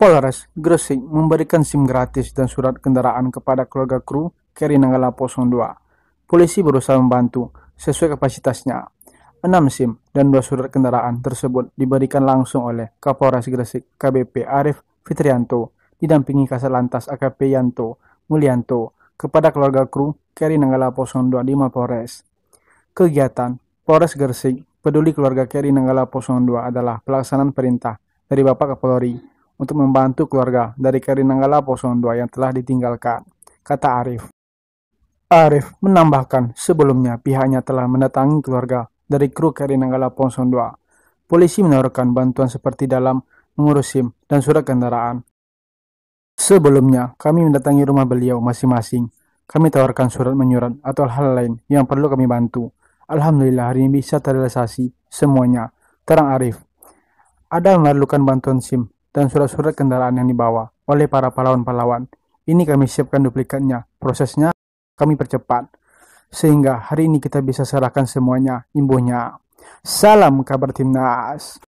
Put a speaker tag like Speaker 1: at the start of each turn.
Speaker 1: Polres, Gresik memberikan SIM gratis dan surat kendaraan kepada keluarga kru Kri Nanggala 02. Polisi berusaha membantu sesuai kapasitasnya. 6 SIM dan 2 surat kendaraan tersebut diberikan langsung oleh Kapolres Gresik KBP Arif Fitrianto didampingi Kasat Lantas AKP Yanto Mulyanto kepada keluarga kru Kri Nanggala 02 di Mapolres. Kegiatan Polres Gresik peduli keluarga Kri Nanggala 02 adalah pelaksanaan perintah dari Bapak Kapolri untuk membantu keluarga dari Kerinanggala Poson 2 yang telah ditinggalkan, kata Arif. Arif menambahkan sebelumnya pihaknya telah mendatangi keluarga dari kru Kerinanggala Poson 2. Polisi menawarkan bantuan seperti dalam mengurus SIM dan surat kendaraan. Sebelumnya, kami mendatangi rumah beliau masing-masing. Kami tawarkan surat menyurat atau hal lain yang perlu kami bantu. Alhamdulillah hari ini bisa terrealisasi semuanya. Terang Arif. Ada memerlukan bantuan SIM dan surat-surat kendaraan yang dibawa oleh para pahlawan-pahlawan. Ini kami siapkan duplikatnya. Prosesnya kami percepat. Sehingga hari ini kita bisa serahkan semuanya imbuhnya. Salam kabar timnas.